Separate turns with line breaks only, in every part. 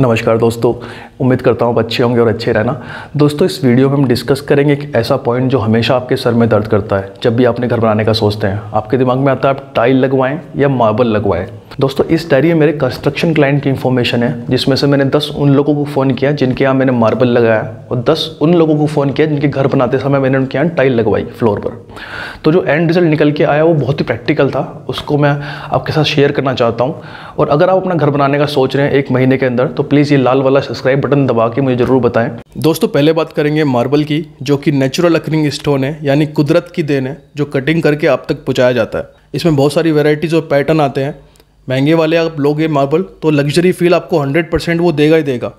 नमस्कार दोस्तों उम्मीद करता हूँ आप अच्छे होंगे और अच्छे रहना दोस्तों इस वीडियो में हम डिस्कस करेंगे एक ऐसा पॉइंट जो हमेशा आपके सर में दर्द करता है जब भी आपने घर बनाने का सोचते हैं आपके दिमाग में आता है आप टाइल लगवाएं या मार्बल लगवाएं दोस्तों इस डायरी में मेरे कंस्ट्रक्शन क्लाइंट की इन्फॉर्मेशन है जिसमें से मैंने दस उन लोगों को फ़ोन किया जिनके यहाँ मैंने मार्बल लगाया और दस उन लोगों को फ़ोन किया जिनके घर बनाते समय मैंने उनके यहाँ टाइल लगवाई फ्लोर पर तो जो एंड रिजल्ट निकल के आया वो बहुत ही प्रैक्टिकल था उसको मैं आपके साथ शेयर करना चाहता हूँ और अगर आप अपना घर बनाने का सोच रहे हैं एक महीने के अंदर तो प्लीज़ ये लाल वाला सब्सक्राइब बटन दबा के मुझे ज़रूर बताएं दोस्तों पहले बात करेंगे मार्बल की जो कि नेचुरल अकनिंग स्टोन है यानी कुदरत की देन है जो कटिंग करके आप तक पहुँचाया जाता है इसमें बहुत सारी वेराइटीज़ और पैटर्न आते हैं महंगे वाले आप लोगे मार्बल तो लग्जरी फील आपको 100 परसेंट वो देगा ही देगा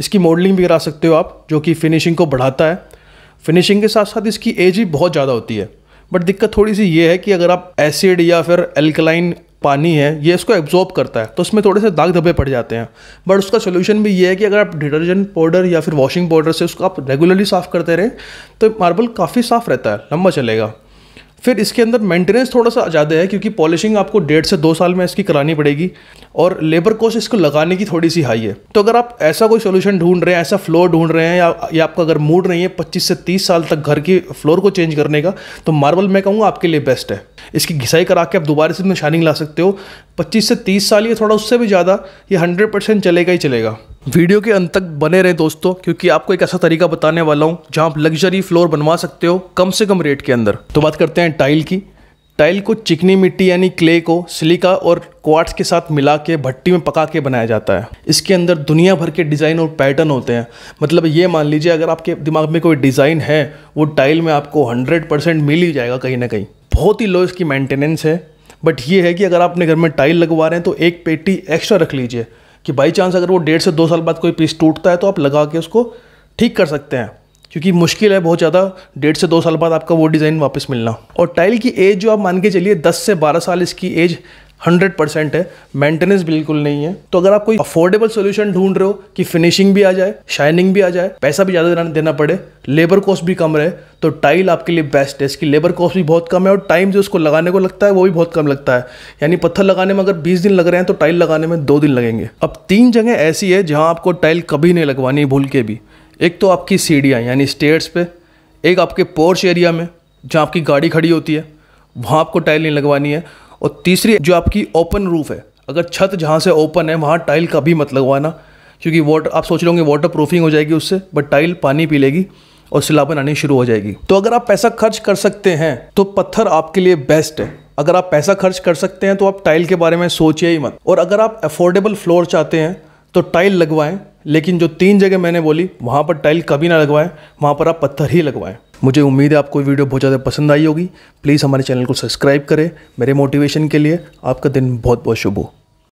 इसकी मॉडलिंग भी करा सकते हो आप जो कि फिनिशिंग को बढ़ाता है फिनिशिंग के साथ साथ इसकी एज भी बहुत ज़्यादा होती है बट दिक्कत थोड़ी सी ये है कि अगर आप एसिड या फिर एल्कलाइन पानी है ये इसको एब्जॉर्ब करता है तो उसमें थोड़े से दाग धब्बे पड़ जाते हैं बट उसका सोल्यूशन भी ये है कि अगर आप डिटर्जेंट पाउडर या फिर वॉशिंग पाउडर से उसको आप रेगुलरली साफ़ करते रहें तो मार्बल काफ़ी साफ़ रहता है लंबा चलेगा फिर इसके अंदर मेंटेनेंस थोड़ा सा ज़्यादा है क्योंकि पॉलिशिंग आपको डेढ़ से दो साल में इसकी करानी पड़ेगी और लेबर कॉस्ट इसको लगाने की थोड़ी सी हाई है तो अगर आप ऐसा कोई सोल्यूशन ढूंढ रहे हैं ऐसा फ्लोर ढूंढ रहे हैं या, या आपका अगर मूड नहीं है पच्चीस से तीस साल तक घर की फ्लोर को चेंज करने का तो मार्बल मैं कहूँगा आपके लिए बेस्ट है इसकी घिसाई करा के आप दोबारा से इसमें शाइनिंग ला सकते हो पच्चीस से तीस साल या थोड़ा उससे भी ज़्यादा ये हंड्रेड परसेंट चलेगा ही चलेगा वीडियो के अंत तक बने रहें दोस्तों क्योंकि आपको एक ऐसा तरीका बताने वाला हूँ जहाँ आप लग्जरी फ्लोर बनवा सकते हो कम से कम रेट के अंदर तो बात करते हैं टाइल की टाइल को चिकनी मिट्टी यानी क्ले को सिलिका और क्वार्ट्स के साथ मिला के भट्टी में पका के बनाया जाता है इसके अंदर दुनिया भर के डिज़ाइन और पैटर्न होते हैं मतलब ये मान लीजिए अगर आपके दिमाग में कोई डिज़ाइन है वो टाइल में आपको 100 परसेंट मिल ही जाएगा कहीं ना कहीं बहुत ही लो इसकी मेंटेनेंस है बट ये है कि अगर आप अपने घर में टाइल लगवा रहे हैं तो एक पेटी एक्स्ट्रा रख लीजिए कि बाई चांस अगर वो डेढ़ से दो साल बाद कोई पीस टूटता है तो आप लगा के उसको ठीक कर सकते हैं क्योंकि मुश्किल है बहुत ज़्यादा डेढ़ से दो साल बाद आपका वो डिज़ाइन वापस मिलना और टाइल की एज जो आप मान के चलिए दस से बारह साल इसकी एज हंड्रेड परसेंट है मेंटेनेंस बिल्कुल नहीं है तो अगर आप कोई अफोर्डेबल सोल्यूशन ढूंढ रहे हो कि फिनिशिंग भी आ जाए शाइनिंग भी आ जाए पैसा भी ज़्यादा देना पड़े लेबर कॉस्ट भी कम रहे तो टाइल आपके लिए बेस्ट है इसकी लेबर कॉस्ट भी बहुत कम है और टाइम जो उसको लगाने को लगता है वो भी बहुत कम लगता है यानी पत्थर लगाने में अगर बीस दिन लग रहे हैं तो टाइल लगाने में दो दिन लगेंगे अब तीन जगह ऐसी है जहाँ आपको टाइल कभी नहीं लगवानी भूल के भी एक तो आपकी सीढ़ियाँ यानी स्टेयर्स पे एक आपके पोर्च एरिया में जहाँ आपकी गाड़ी खड़ी होती है वहाँ आपको टाइल नहीं लगवानी है और तीसरी जो आपकी ओपन रूफ़ है अगर छत जहाँ से ओपन है वहाँ टाइल कभी मत लगवाना क्योंकि वाटर आप सोच लोगे वाटर प्रूफिंग हो जाएगी उससे बट टाइल पानी पी लेगी और सिलाबन आनी शुरू हो जाएगी तो अगर आप पैसा खर्च कर सकते हैं तो पत्थर आपके लिए बेस्ट है अगर आप पैसा खर्च कर सकते हैं तो आप टाइल के बारे में सोचिए ही मत और अगर आप अफोर्डेबल फ्लोर चाहते हैं तो टाइल लगवाएं लेकिन जो तीन जगह मैंने बोली वहाँ पर टाइल कभी ना लगवाएं वहाँ पर आप पत्थर ही लगवाएं मुझे उम्मीद है आपको वीडियो बहुत ज़्यादा पसंद आई होगी प्लीज़ हमारे चैनल को सब्सक्राइब करें मेरे मोटिवेशन के लिए आपका दिन बहुत बहुत शुभ हो